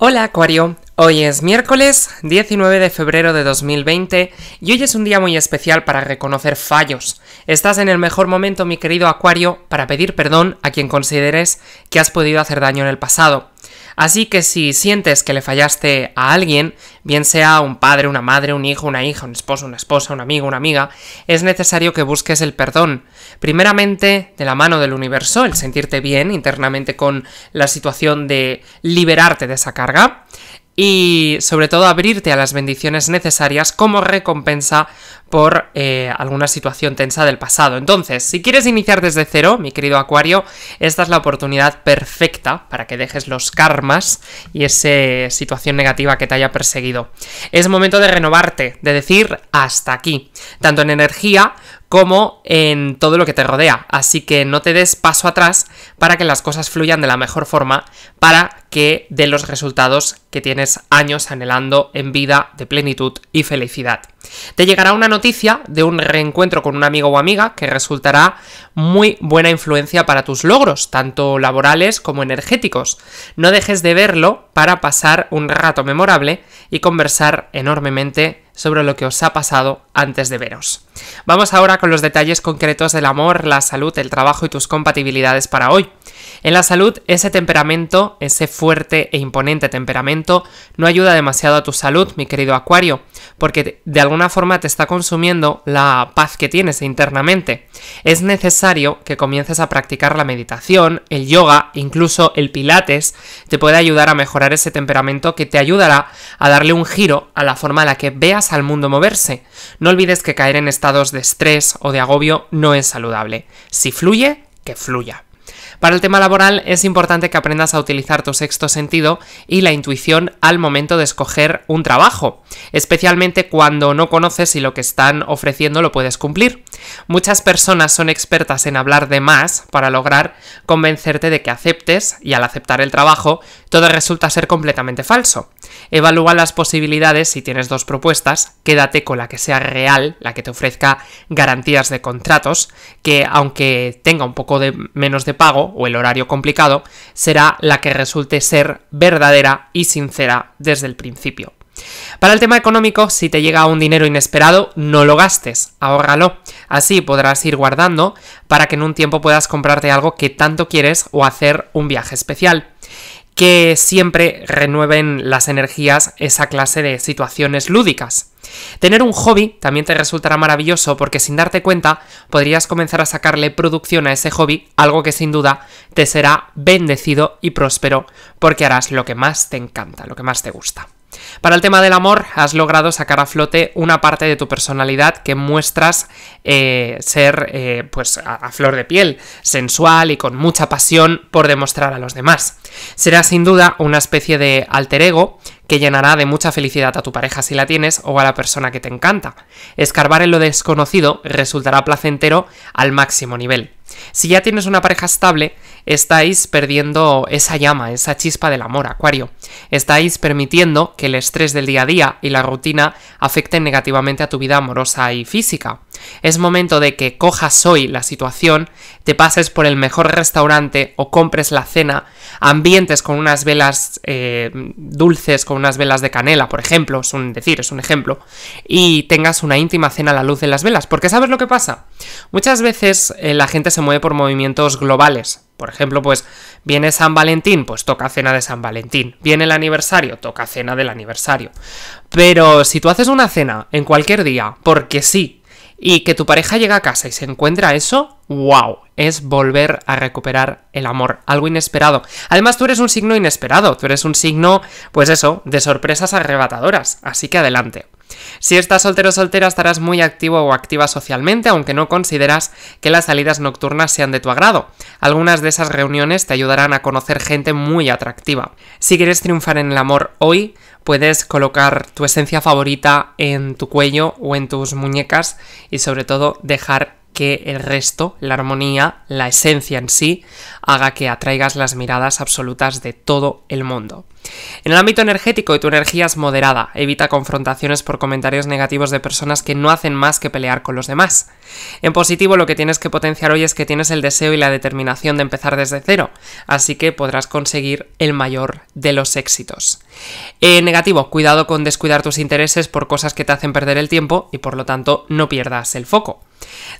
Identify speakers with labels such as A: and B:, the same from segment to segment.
A: Hola Acuario, hoy es miércoles 19 de febrero de 2020 y hoy es un día muy especial para reconocer fallos. Estás en el mejor momento, mi querido Acuario, para pedir perdón a quien consideres que has podido hacer daño en el pasado. Así que si sientes que le fallaste a alguien, bien sea un padre, una madre, un hijo, una hija, un esposo, una esposa, un amigo, una amiga, es necesario que busques el perdón. Primeramente, de la mano del universo, el sentirte bien internamente con la situación de liberarte de esa carga y sobre todo abrirte a las bendiciones necesarias como recompensa por eh, alguna situación tensa del pasado. Entonces, si quieres iniciar desde cero, mi querido Acuario, esta es la oportunidad perfecta para que dejes los karmas y esa situación negativa que te haya perseguido. Es momento de renovarte, de decir hasta aquí, tanto en energía como en todo lo que te rodea. Así que no te des paso atrás para que las cosas fluyan de la mejor forma, para que de los resultados que tienes años anhelando en vida de plenitud y felicidad. Te llegará una noticia de un reencuentro con un amigo o amiga que resultará muy buena influencia para tus logros, tanto laborales como energéticos. No dejes de verlo para pasar un rato memorable y conversar enormemente sobre lo que os ha pasado antes de veros. Vamos ahora con los detalles concretos del amor, la salud, el trabajo y tus compatibilidades para hoy. En la salud, ese temperamento, ese fuerte e imponente temperamento, no ayuda demasiado a tu salud, mi querido Acuario, porque de alguna forma te está consumiendo la paz que tienes internamente. Es necesario que comiences a practicar la meditación, el yoga, incluso el pilates, te puede ayudar a mejorar ese temperamento que te ayudará a darle un giro a la forma en la que veas al mundo moverse. No olvides que caer en estados de estrés o de agobio no es saludable. Si fluye, que fluya. Para el tema laboral es importante que aprendas a utilizar tu sexto sentido y la intuición al momento de escoger un trabajo, especialmente cuando no conoces si lo que están ofreciendo lo puedes cumplir. Muchas personas son expertas en hablar de más para lograr convencerte de que aceptes y al aceptar el trabajo todo resulta ser completamente falso. Evalúa las posibilidades si tienes dos propuestas, quédate con la que sea real, la que te ofrezca garantías de contratos, que aunque tenga un poco de menos de pago o el horario complicado, será la que resulte ser verdadera y sincera desde el principio. Para el tema económico, si te llega un dinero inesperado, no lo gastes, ahórralo. Así podrás ir guardando para que en un tiempo puedas comprarte algo que tanto quieres o hacer un viaje especial que siempre renueven las energías esa clase de situaciones lúdicas. Tener un hobby también te resultará maravilloso porque sin darte cuenta podrías comenzar a sacarle producción a ese hobby, algo que sin duda te será bendecido y próspero porque harás lo que más te encanta, lo que más te gusta. Para el tema del amor, has logrado sacar a flote una parte de tu personalidad que muestras eh, ser eh, pues a, a, flor de piel, sensual y con mucha pasión por demostrar a los demás. Será sin duda una especie de alter ego que llenará de mucha felicidad a tu pareja si la tienes o a la persona que te encanta. Escarbar en lo desconocido resultará placentero al máximo nivel. Si ya tienes una pareja estable, estáis perdiendo esa llama, esa chispa del amor, Acuario. Estáis permitiendo que el estrés del día a día y la rutina afecten negativamente a tu vida amorosa y física. Es momento de que cojas hoy la situación, te pases por el mejor restaurante o compres la cena, ambientes con unas velas eh, dulces, con unas velas de canela, por ejemplo, es un decir, es un ejemplo, y tengas una íntima cena a la luz de las velas. Porque ¿sabes lo que pasa? Muchas veces eh, la gente se mueve por movimientos globales, por ejemplo, pues viene San Valentín, pues toca cena de San Valentín. Viene el aniversario, toca cena del aniversario. Pero si tú haces una cena en cualquier día, porque sí, y que tu pareja llega a casa y se encuentra eso, wow, es volver a recuperar el amor, algo inesperado. Además, tú eres un signo inesperado, tú eres un signo, pues eso, de sorpresas arrebatadoras, así que adelante. Si estás soltero o soltera estarás muy activo o activa socialmente, aunque no consideras que las salidas nocturnas sean de tu agrado. Algunas de esas reuniones te ayudarán a conocer gente muy atractiva. Si quieres triunfar en el amor hoy, puedes colocar tu esencia favorita en tu cuello o en tus muñecas y sobre todo dejar que el resto, la armonía, la esencia en sí, haga que atraigas las miradas absolutas de todo el mundo. En el ámbito energético, tu energía es moderada, evita confrontaciones por comentarios negativos de personas que no hacen más que pelear con los demás. En positivo, lo que tienes que potenciar hoy es que tienes el deseo y la determinación de empezar desde cero, así que podrás conseguir el mayor de los éxitos. En negativo, cuidado con descuidar tus intereses por cosas que te hacen perder el tiempo y por lo tanto no pierdas el foco.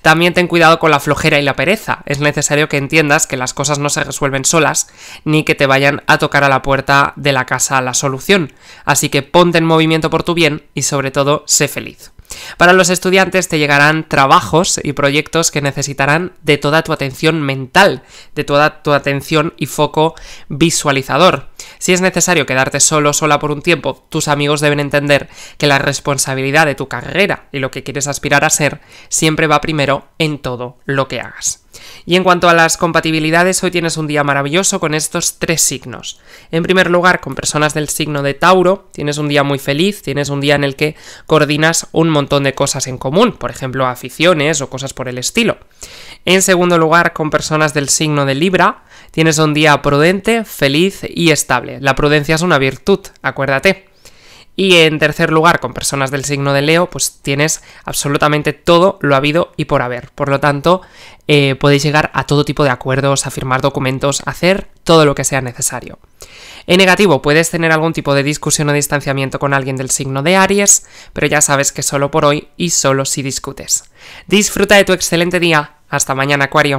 A: También ten cuidado con la flojera y la pereza. Es necesario que entiendas que las cosas no se resuelven solas, ni que te vayan a tocar a la puerta de la casa la solución. Así que ponte en movimiento por tu bien y sobre todo sé feliz. Para los estudiantes te llegarán trabajos y proyectos que necesitarán de toda tu atención mental, de toda tu atención y foco visualizador. Si es necesario quedarte solo sola por un tiempo, tus amigos deben entender que la responsabilidad de tu carrera y lo que quieres aspirar a ser siempre va primero en todo lo que hagas. Y en cuanto a las compatibilidades, hoy tienes un día maravilloso con estos tres signos. En primer lugar, con personas del signo de Tauro, tienes un día muy feliz, tienes un día en el que coordinas un montón de cosas en común, por ejemplo, aficiones o cosas por el estilo. En segundo lugar, con personas del signo de Libra, tienes un día prudente, feliz y estable. La prudencia es una virtud, acuérdate. Y en tercer lugar, con personas del signo de Leo, pues tienes absolutamente todo lo habido y por haber. Por lo tanto, eh, podéis llegar a todo tipo de acuerdos, a firmar documentos, hacer todo lo que sea necesario. En negativo, puedes tener algún tipo de discusión o distanciamiento con alguien del signo de Aries, pero ya sabes que solo por hoy y solo si discutes. Disfruta de tu excelente día. Hasta mañana, Acuario.